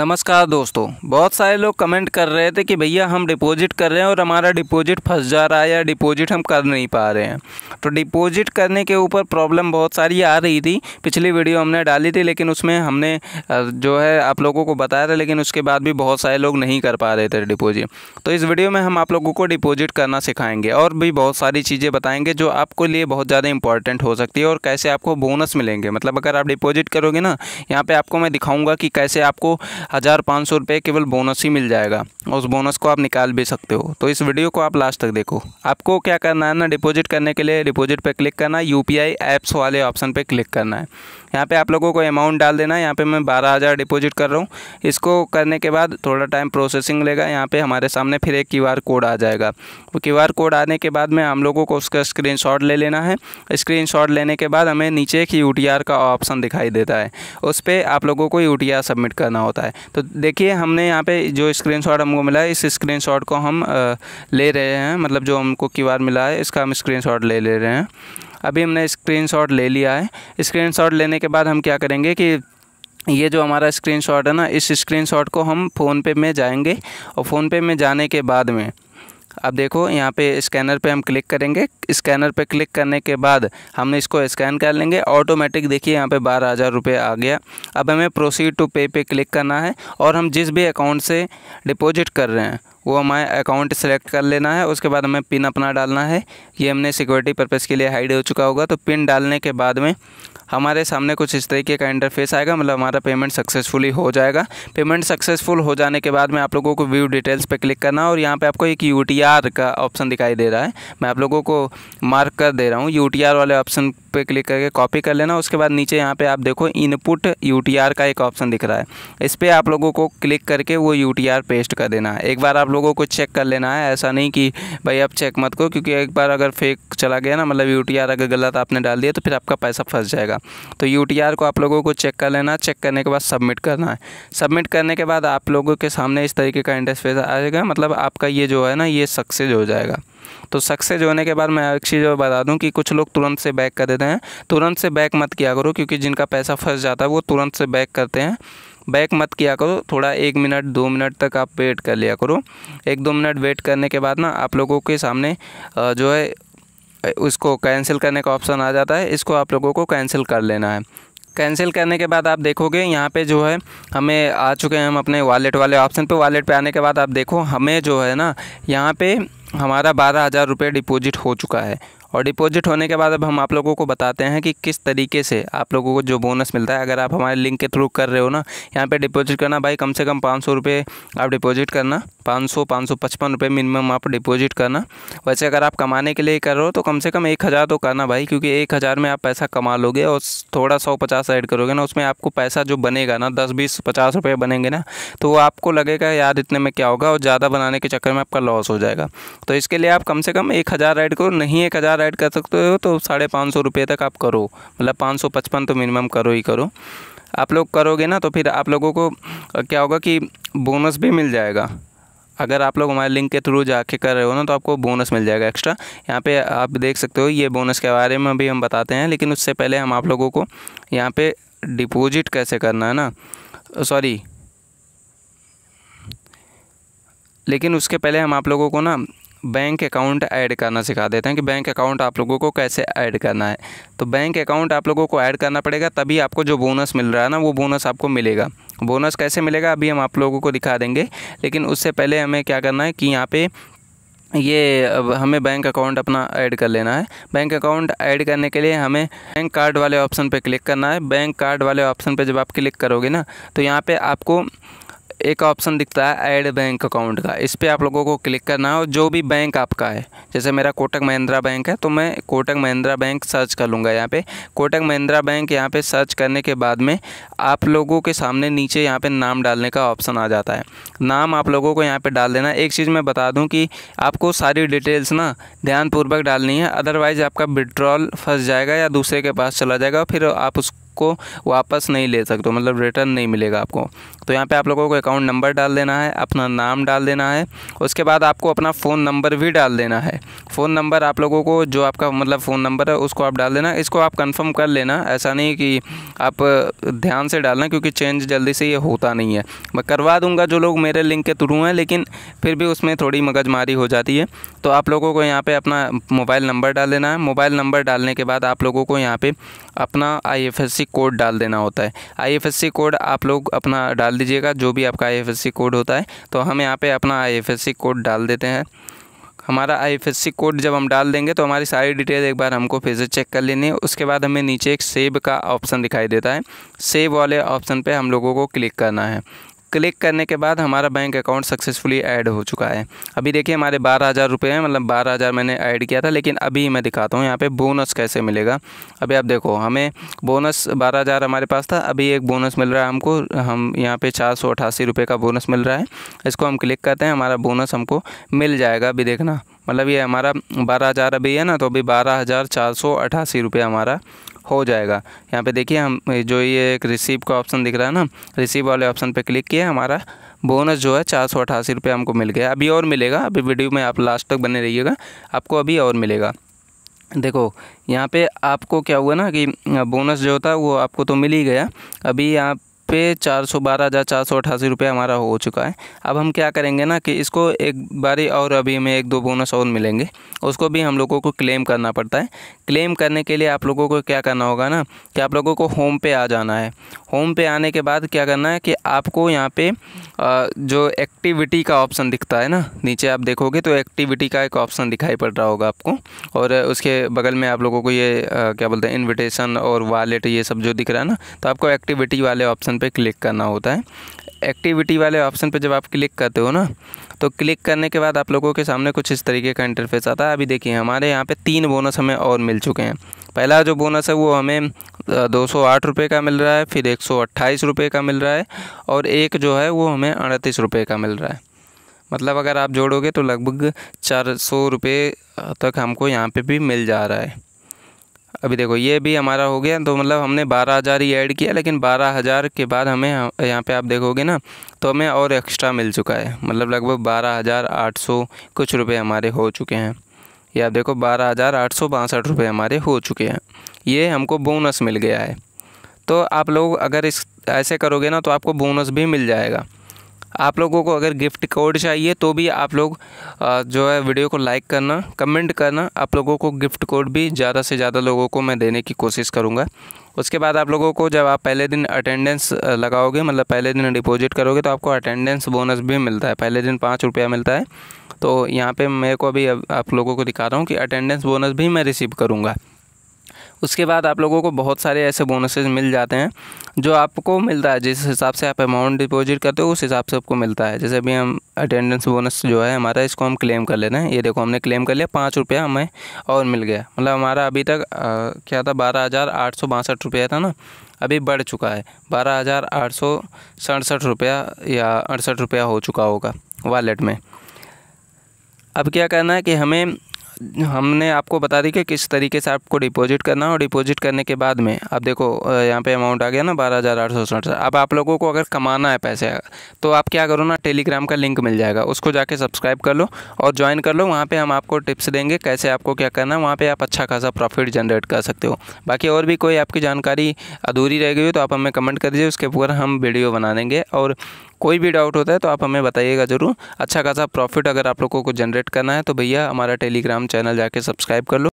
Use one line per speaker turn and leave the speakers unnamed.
नमस्कार दोस्तों बहुत सारे लोग कमेंट कर रहे थे कि भैया हम डिपॉजिट कर रहे हैं और हमारा डिपॉजिट फंस जा रहा है या डिपॉजिट हम कर नहीं पा रहे हैं तो डिपॉजिट करने के ऊपर प्रॉब्लम बहुत सारी आ रही थी पिछली वीडियो हमने डाली थी लेकिन उसमें हमने जो है आप लोगों को बताया था लेकिन उसके बाद भी बहुत सारे लोग नहीं कर पा रहे थे डिपॉजिट तो इस वीडियो में हम आप लोगों को डिपॉजिट करना सिखाएंगे और भी बहुत सारी चीज़ें बताएँगे जो आपको लिए बहुत ज़्यादा इंपॉर्टेंट हो सकती है और कैसे आपको बोनस मिलेंगे मतलब अगर आप डिपॉजिट करोगे ना यहाँ पर आपको मैं दिखाऊँगा कि कैसे आपको हज़ार पाँच सौ रुपये केवल बोनस ही मिल जाएगा उस बोनस को आप निकाल भी सकते हो तो इस वीडियो को आप लास्ट तक देखो आपको क्या करना है ना डिपॉजिट करने के लिए डिपॉजिट पर क्लिक करना है यू ऐप्स वाले ऑप्शन पर क्लिक करना है यहाँ पर आप लोगों को अमाउंट डाल देना है यहाँ पर मैं बारह हज़ार डिपॉजिट कर रहा हूँ इसको करने के बाद थोड़ा टाइम प्रोसेसिंग लेगा यहाँ पर हमारे सामने फिर एक क्यू कोड आ जाएगा वो क्यू कोड आने के बाद में हम लोगों को उसका स्क्रीन ले लेना है स्क्रीन लेने के बाद हमें नीचे एक यू का ऑप्शन दिखाई देता है उस पर आप लोगों को यू सबमिट करना होता है है तो देखिए हमने यहाँ पे जो स्क्रीनशॉट हमको मिला है इस स्क्रीनशॉट को हम ले रहे हैं मतलब जो हमको की बार मिला है इसका हम स्क्रीनशॉट ले ले रहे हैं अभी हमने स्क्रीनशॉट ले लिया है स्क्रीनशॉट लेने के बाद हम क्या करेंगे कि ये जो हमारा स्क्रीनशॉट है ना इस स्क्रीनशॉट को हम फोनपे में जाएंगे और फ़ोनपे में जाने के बाद में अब देखो यहाँ पे स्कैनर पे हम क्लिक करेंगे स्कैनर पे क्लिक करने के बाद हमने इसको स्कैन कर लेंगे ऑटोमेटिक देखिए यहाँ पे बारह हज़ार रुपये आ गया अब हमें प्रोसीड टू पे पे क्लिक करना है और हम जिस भी अकाउंट से डिपॉजिट कर रहे हैं वो हमारे अकाउंट सेलेक्ट कर लेना है उसके बाद हमें पिन अपना डालना है ये हमने सिक्योरिटी पर्पज़ के लिए हाइड हो चुका होगा तो पिन डालने के बाद में हमारे सामने कुछ इस तरीके का इंटरफेस आएगा मतलब हमारा पेमेंट सक्सेसफुली हो जाएगा पेमेंट सक्सेसफुल हो जाने के बाद में आप लोगों को व्यू डिटेल्स पे क्लिक करना और यहाँ पे आपको एक यू का ऑप्शन दिखाई दे रहा है मैं आप लोगों को मार्क कर दे रहा हूँ यू वाले ऑप्शन पर क्लिक करके कॉपी कर लेना उसके बाद नीचे यहाँ पे आप देखो इनपुट यू का एक ऑप्शन दिख रहा है इस पर आप लोगों को क्लिक करके वो यू पेस्ट कर देना है एक बार आप लोगों को चेक कर लेना है ऐसा नहीं कि भाई आप चेक मत को क्योंकि एक बार अगर फेक चला गया ना मतलब यू अगर गलत आपने डाल दिया तो फिर आपका पैसा फंस जाएगा जाएगा तो यू को आप लोगों को चेक कर लेना चेक करने के बाद सबमिट करना है सबमिट करने के बाद आप लोगों के सामने इस तरीके का इंटरफेस आएगा मतलब आपका ये जो है ना ये सक्सेस हो जाएगा तो सक्सेस होने के बाद मैं एक चीज़ और बता दूं कि कुछ लोग तुरंत से बैक कर देते हैं तुरंत से बैक मत किया करो क्योंकि जिनका पैसा फंस जाता है वो तुरंत से बैक करते हैं बैक मत किया करो थोड़ा एक मिनट दो मिनट तक आप वेट कर लिया करो एक दो मिनट वेट करने के बाद ना आप लोगों के सामने जो है उसको कैंसिल करने का ऑप्शन आ जाता है इसको आप लोगों को कैंसिल कर लेना है कैंसिल करने के बाद आप देखोगे यहाँ पे जो है हमें आ चुके हैं हम अपने वॉलेट वाले ऑप्शन पे वॉलेट पे आने के बाद आप देखो हमें जो है ना यहाँ पे हमारा बारह हज़ार रुपये डिपोज़िट हो चुका है और डिपॉजिट होने के बाद अब हम आप लोगों को बताते हैं कि किस तरीके से आप लोगों को जो बोनस मिलता है अगर आप हमारे लिंक के थ्रू कर रहे हो ना यहाँ पे डिपॉजिट करना भाई कम से कम पाँच सौ रुपये आप डिपॉजिट करना पाँच सौ पाँच सौ पचपन रुपये मिनिमम आप डिपॉजिट करना वैसे अगर आप कमाने के लिए कर रहे हो तो कम से कम एक हज़ार तो करना भाई क्योंकि एक हज़ार में आप पैसा कमा लोगे और थोड़ा सौ पचास ऐड करोगे ना उसमें आपको पैसा जो बनेगा ना दस बीस पचास रुपये बनेंगे ना तो वो आपको लगेगा यार इतने में क्या होगा और ज़्यादा बनाने के चक्कर में आपका लॉस हो जाएगा तो इसके लिए आप कम से कम एक हज़ार ऐड करो नहीं एक हज़ार ज़्यादा ऐड कर सकते हो तो साढ़े पाँच सौ रुपये तक आप करो मतलब पाँच सौ पचपन तो मिनिमम करो ही करो आप लोग करोगे ना तो फिर आप लोगों को क्या होगा कि बोनस भी मिल जाएगा अगर आप लोग हमारे लिंक के थ्रू जाके कर रहे हो ना तो आपको बोनस मिल जाएगा एक्स्ट्रा यहाँ पे आप देख सकते हो ये बोनस के बारे में भी हम बताते हैं लेकिन उससे पहले हम आप लोगों को यहाँ पे डिपॉजिट कैसे करना है ना सॉरी लेकिन उसके पहले हम आप लोगों को ना बैंक अकाउंट ऐड करना सिखा देते हैं कि बैंक अकाउंट आप लोगों को कैसे ऐड करना है तो बैंक अकाउंट आप लोगों को ऐड करना पड़ेगा तभी आपको जो बोनस मिल रहा है ना वो बोनस आपको मिलेगा बोनस कैसे मिलेगा अभी हम आप लोगों को दिखा देंगे लेकिन उससे पहले हमें क्या करना है कि यहाँ पर ये अब हमें बैंक अकाउंट अपना ऐड कर लेना है बैंक अकाउंट ऐड करने के लिए हमें बैंक कार्ड वाले ऑप्शन पे क्लिक करना है बैंक कार्ड वाले ऑप्शन पे जब आप क्लिक करोगे ना तो यहाँ पे आपको एक ऑप्शन दिखता है ऐड बैंक अकाउंट का इस पर आप लोगों को क्लिक करना है और जो भी बैंक आपका है जैसे मेरा कोटक महिंद्रा बैंक है तो मैं कोटक महिंद्रा बैंक सर्च कर लूँगा यहाँ पे कोटक महिंद्रा बैंक यहाँ पे सर्च करने के बाद में आप लोगों के सामने नीचे यहाँ पे नाम डालने का ऑप्शन आ जाता है नाम आप लोगों को यहाँ पर डाल देना एक चीज़ मैं बता दूँ कि आपको सारी डिटेल्स ना ध्यानपूर्वक डालनी है अदरवाइज़ आपका विड्रॉल फंस जाएगा या दूसरे के पास चला जाएगा फिर आप उस आपको वापस नहीं ले सकते मतलब रिटर्न नहीं मिलेगा आपको तो यहाँ पे आप लोगों को अकाउंट नंबर डाल देना है अपना नाम डाल देना है उसके बाद आपको अपना फ़ोन नंबर भी डाल देना है फ़ोन नंबर आप लोगों को जो आपका मतलब फ़ोन नंबर है उसको आप डाल देना इसको आप कंफर्म कर लेना ऐसा नहीं कि आप ध्यान से डालना क्योंकि चेंज जल्दी से ये होता नहीं है मैं करवा दूंगा जो लोग मेरे लिंक के थ्रू हैं लेकिन फिर भी उसमें थोड़ी मगजमारी हो जाती है तो आप लोगों को यहाँ पर अपना मोबाइल नंबर डाल देना है मोबाइल नंबर डालने के बाद आप लोगों को यहाँ पे अपना आई कोड डाल देना होता है आई कोड आप लोग अपना डाल दीजिएगा जो भी आपका आई कोड होता है तो हम यहाँ पर अपना आई कोड डाल देते हैं हमारा आई कोड जब हम डाल देंगे तो हमारी सारी डिटेल एक बार हमको फिर से चेक कर लेनी है उसके बाद हमें नीचे एक सेव का ऑप्शन दिखाई देता है सेव वाले ऑप्शन पर हम लोगों को क्लिक करना है क्लिक करने के बाद हमारा बैंक अकाउंट सक्सेसफुली ऐड हो चुका है अभी देखिए हमारे बारह हज़ार रुपये हैं मतलब बारह हज़ार मैंने ऐड किया था लेकिन अभी मैं दिखाता हूँ यहाँ पे बोनस कैसे मिलेगा अभी आप देखो हमें बोनस बारह हज़ार हमारे पास था अभी एक बोनस मिल रहा है हमको हम यहाँ पे चार सौ अठासी रुपये का बोनस मिल रहा है इसको हम क्लिक करते हैं हमारा बोनस हमको मिल जाएगा अभी देखना मतलब ये हमारा बारह हज़ार अभी है ना तो अभी बारह हज़ार चार सौ अठासी रुपये हमारा हो जाएगा यहाँ पे देखिए हम जो ये एक रिसीव का ऑप्शन दिख रहा है ना रिसीव वाले ऑप्शन पे क्लिक किया हमारा बोनस जो है चार सौ अठासी रुपये हमको मिल गया अभी और मिलेगा अभी वीडियो में आप लास्ट तक बने रहिएगा आपको अभी और मिलेगा देखो यहाँ पे आपको क्या हुआ ना कि बोनस जो होता है वो आपको तो मिल ही गया अभी आप पे चार सौ बारह हज़ार चार सौ अट्ठासी रुपये हमारा हो चुका है अब हम क्या करेंगे ना कि इसको एक बारी और अभी हमें एक दो बोनस और मिलेंगे उसको भी हम लोगों को क्लेम करना पड़ता है क्लेम करने के लिए आप लोगों को क्या करना होगा ना कि आप लोगों को होम पे आ जाना है होम पे आने के बाद क्या करना है कि आपको यहाँ पे जो एक्टिविटी का ऑप्शन दिखता है ना नीचे आप देखोगे तो एक्टिविटी का एक ऑप्शन दिखाई पड़ रहा होगा आपको और उसके बगल में आप लोगों को ये क्या बोलते हैं इन्विटेशन और वॉलेट ये सब जो दिख रहा है ना तो आपको एक्टिविटी वाले ऑप्शन ऑप्शन पे क्लिक करना होता है एक्टिविटी वाले ऑप्शन पे जब आप क्लिक करते हो ना तो क्लिक करने के बाद आप लोगों के सामने कुछ इस तरीके का इंटरफेस आता है अभी देखिए हमारे यहाँ पे तीन बोनस हमें और मिल चुके हैं पहला जो बोनस है वो हमें दो सौ आठ रुपये का मिल रहा है फिर एक सौ अट्ठाईस रुपये का मिल रहा है और एक जो है वो हमें अड़तीस रुपये का मिल रहा है मतलब अगर आप जोड़ोगे तो लगभग चार सौ रुपये तक हमको यहाँ पर भी मिल जा रहा है अभी देखो ये भी हमारा हो गया तो मतलब हमने बारह हज़ार ही ऐड किया लेकिन बारह हज़ार के बाद हमें यहाँ पे आप देखोगे ना तो हमें और एक्स्ट्रा मिल चुका है मतलब लगभग बारह हज़ार आठ सौ कुछ रुपए हमारे हो चुके हैं ये आप देखो बारह हज़ार आठ सौ बासठ रुपये हमारे हो चुके हैं ये हमको बोनस मिल गया है तो आप लोग अगर इस ऐसे करोगे ना तो आपको बोनस भी मिल जाएगा आप लोगों को अगर गिफ्ट कोड चाहिए तो भी आप लोग जो है वीडियो को लाइक करना कमेंट करना आप लोगों को गिफ्ट कोड भी ज़्यादा से ज़्यादा लोगों को मैं देने की कोशिश करूँगा उसके बाद आप लोगों को जब आप पहले दिन अटेंडेंस लगाओगे मतलब पहले दिन डिपॉजिट करोगे तो आपको अटेंडेंस बोनस भी मिलता है पहले दिन पाँच रुपया मिलता है तो यहाँ पे मेरे को अभी आप लोगों को दिखा रहा हूँ कि अटेंडेंस बोनस भी मैं रिसीव करूँगा उसके बाद आप लोगों को बहुत सारे ऐसे बोनसेज मिल जाते हैं जो आपको मिलता है जिस हिसाब से आप अमाउंट डिपॉजिट करते हो उस हिसाब से आपको मिलता है जैसे अभी हम अटेंडेंस बोनस जो है हमारा इसको हम क्लेम कर लेते हैं ये देखो हमने क्लेम कर लिया पाँच रुपया हमें और मिल गया मतलब हमारा अभी तक आ, क्या था बारह हज़ार आठ सौ बासठ रुपया था ना अभी बढ़ चुका है बारह हज़ार आठ सौ सड़सठ रुपया या अड़सठ रुपया हो चुका होगा वॉलेट में अब क्या करना है कि हमें हमने आपको बता दी कि किस तरीके से आपको डिपॉजिट करना है और डिपॉजिट करने के बाद में आप देखो यहाँ पे अमाउंट आ गया ना बारह हज़ार आठ सौ साठ अब आप लोगों को अगर कमाना है पैसे तो आप क्या करो ना टेलीग्राम का लिंक मिल जाएगा उसको जाके सब्सक्राइब कर लो और ज्वाइन कर लो वहाँ पर हम आपको टिप्स देंगे कैसे आपको क्या करना है वहाँ पर आप अच्छा खासा प्रॉफिट जनरेट कर सकते हो बाकी और भी कोई आपकी जानकारी अधूरी रह गई हो तो आप हमें कमेंट कर दीजिए उसके ऊपर हम वीडियो बना देंगे और कोई भी डाउट होता है तो आप हमें बताइएगा ज़रूर अच्छा खासा प्रॉफिट अगर आप लोगों को जनरेट करना है तो भैया हमारा टेलीग्राम चैनल जाके सब्सक्राइब कर लो